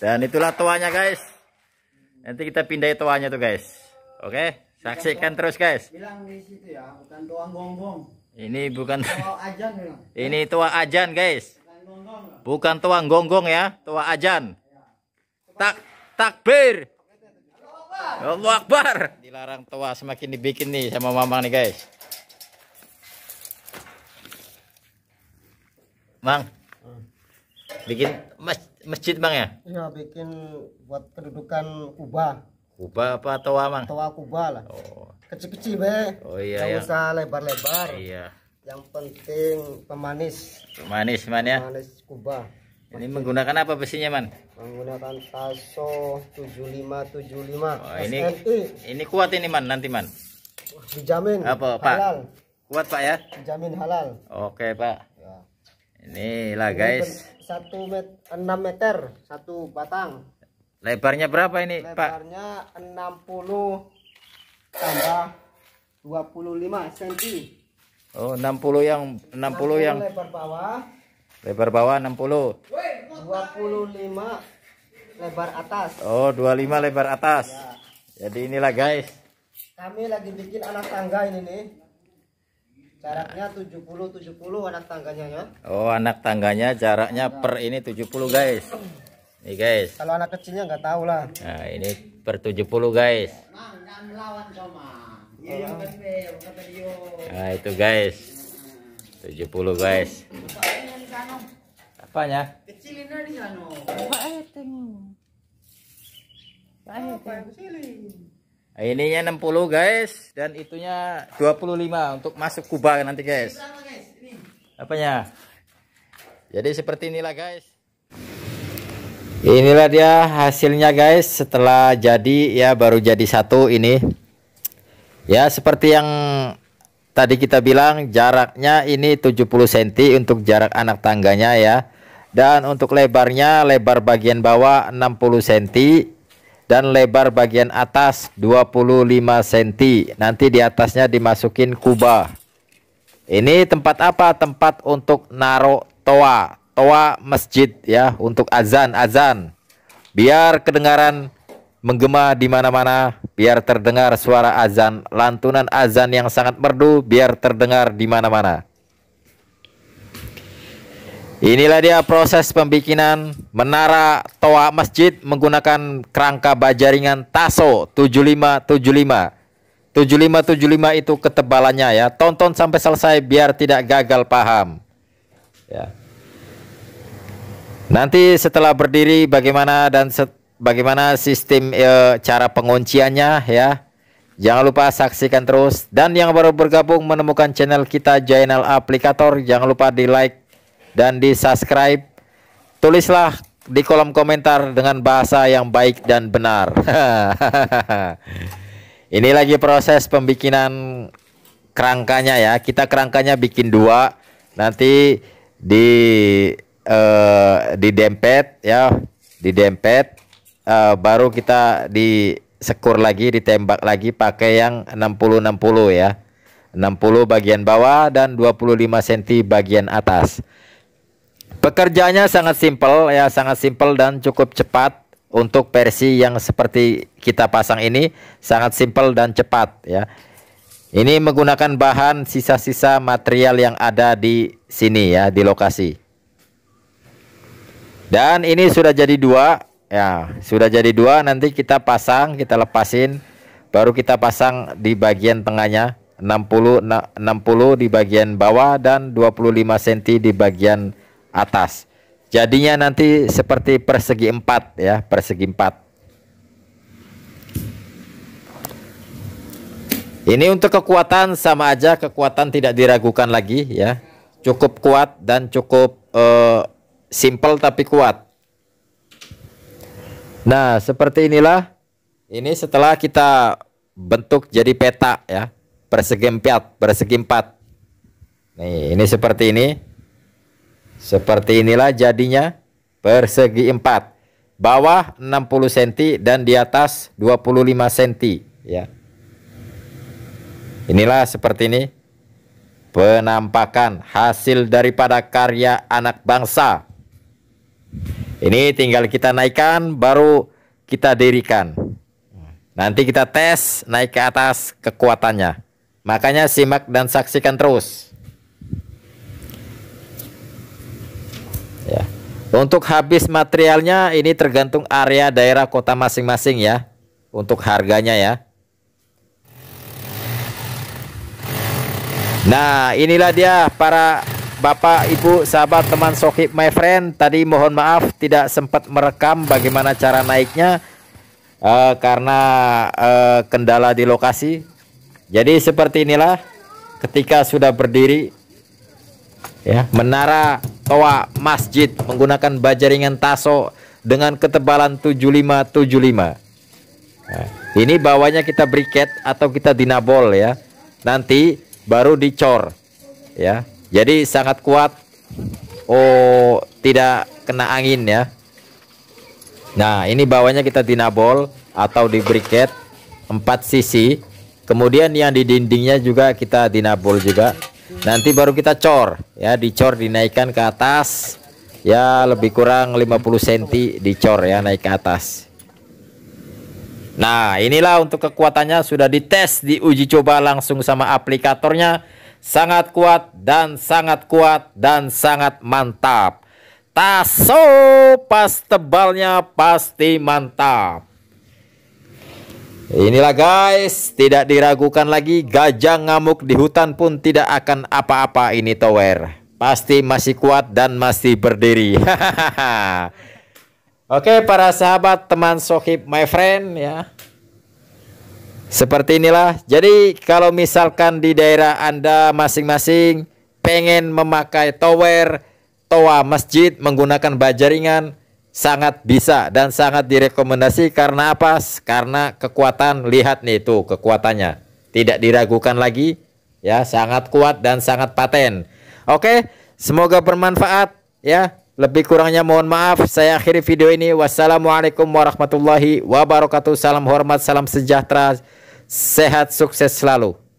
Dan itulah tuanya guys. Nanti kita pindai tuanya tuh guys. Oke, okay? saksikan terus guys. Ya, Ini bukan Ini toa ajan guys. Bukan toa gonggong ya, tua ajan. Iya. Tak takbir. Allahu Akbar. Dilarang toa semakin dibikin nih sama Mamang nih guys. Mang. Hmm. Bikin mas masjid bang ya iya bikin buat kedudukan kubah kubah apa toa bang toa kubah lah oh. kecil-kecil be oh iya Yang... usah lebar-lebar iya yang penting pemanis pemanis man ya pemanis kubah ini menggunakan apa besinya man? Menggunakan Taso 7575. Oh, ini ini kuat ini man nanti man. Dijamin. Apa pak? Kuat pak ya? Dijamin halal. Oke pak. Ya. Inilah guys satu met enam meter satu batang lebarnya berapa ini lebarnya Pak lebarnya 60 tambah lima cm Oh enam puluh yang enam puluh yang lebar bawah lebar bawah enam puluh dua puluh lima lebar atas Oh dua lima lebar atas ya. jadi inilah guys kami lagi bikin anak tangga ini nih Jaraknya 70 70 anak tangganya ya. Oh, anak tangganya jaraknya nah. per ini 70 guys. Nih guys. Kalau anak kecilnya enggak tahu lah. Nah, ini per 70 guys. Oh. Iya, nah, itu guys. 70 guys. Apanya? Kecilin di sana. Apa itu? Apa itu? ininya 60 guys dan itunya 25 untuk masuk kubah nanti guys apanya jadi seperti inilah guys inilah dia hasilnya guys setelah jadi ya baru jadi satu ini ya seperti yang tadi kita bilang jaraknya ini 70 cm untuk jarak anak tangganya ya dan untuk lebarnya lebar bagian bawah 60 cm dan lebar bagian atas 25 cm. Nanti di atasnya dimasukin kubah. Ini tempat apa? Tempat untuk naruh toa, toa masjid ya, untuk azan, azan. Biar kedengaran menggema di mana-mana, biar terdengar suara azan, lantunan azan yang sangat merdu biar terdengar di mana-mana. Inilah dia proses pembikinan menara toa masjid menggunakan kerangka baja ringan taso 7575. 7575 itu ketebalannya ya. Tonton sampai selesai biar tidak gagal paham. Ya. Nanti setelah berdiri bagaimana dan bagaimana sistem e, cara pengunciannya ya. Jangan lupa saksikan terus dan yang baru bergabung menemukan channel kita Jainal Aplikator jangan lupa di like dan di subscribe tulislah di kolom komentar dengan bahasa yang baik dan benar ini lagi proses pembikinan kerangkanya ya kita kerangkanya bikin dua nanti di uh, di dempet ya di dempet uh, baru kita di sekur lagi ditembak lagi pakai yang 60 60 ya 60 bagian bawah dan 25 cm bagian atas Pekerjaannya sangat simpel ya, sangat simpel dan cukup cepat untuk versi yang seperti kita pasang ini sangat simpel dan cepat ya. Ini menggunakan bahan sisa-sisa material yang ada di sini ya, di lokasi. Dan ini sudah jadi dua ya, sudah jadi dua nanti kita pasang, kita lepasin baru kita pasang di bagian tengahnya 60 60 di bagian bawah dan 25 cm di bagian atas. Jadinya nanti seperti persegi empat ya, persegi empat. Ini untuk kekuatan sama aja, kekuatan tidak diragukan lagi ya. Cukup kuat dan cukup uh, simple tapi kuat. Nah, seperti inilah. Ini setelah kita bentuk jadi peta ya, persegi empat, persegi empat. Nih, ini seperti ini. Seperti inilah jadinya persegi 4. Bawah 60 cm dan di atas 25 cm ya. Inilah seperti ini penampakan hasil daripada karya anak bangsa. Ini tinggal kita naikkan baru kita dirikan. Nanti kita tes naik ke atas kekuatannya. Makanya simak dan saksikan terus. ya untuk habis materialnya ini tergantung area daerah kota masing-masing ya untuk harganya ya Nah inilah dia para Bapak, Ibu, sahabat, teman Sokip my friend Tadi mohon maaf tidak sempat merekam bagaimana cara naiknya uh, Karena uh, kendala di lokasi Jadi seperti inilah ketika sudah berdiri ya Menara toa masjid menggunakan baja ringan taso dengan ketebalan 7575. Nah, ini bawahnya kita briket atau kita dinabol ya. Nanti baru dicor ya. Jadi sangat kuat. Oh, tidak kena angin ya. Nah, ini bawahnya kita dinabol atau di briket 4 sisi. Kemudian yang di dindingnya juga kita dinabol juga nanti baru kita cor ya dicor dinaikkan ke atas ya lebih kurang 50 cm dicor ya naik ke atas nah inilah untuk kekuatannya sudah dites diuji coba langsung sama aplikatornya sangat kuat dan sangat kuat dan sangat mantap taso pas tebalnya pasti mantap Inilah guys, tidak diragukan lagi gajah ngamuk di hutan pun tidak akan apa-apa ini tower. Pasti masih kuat dan masih berdiri. Oke para sahabat teman sohib my friend ya. Seperti inilah. Jadi kalau misalkan di daerah Anda masing-masing pengen memakai tower, toa masjid menggunakan baja ringan sangat bisa dan sangat direkomendasi karena apa? Karena kekuatan lihat nih itu kekuatannya. Tidak diragukan lagi ya, sangat kuat dan sangat paten. Oke, semoga bermanfaat ya. Lebih kurangnya mohon maaf. Saya akhiri video ini. Wassalamualaikum warahmatullahi wabarakatuh. Salam hormat, salam sejahtera, sehat, sukses selalu.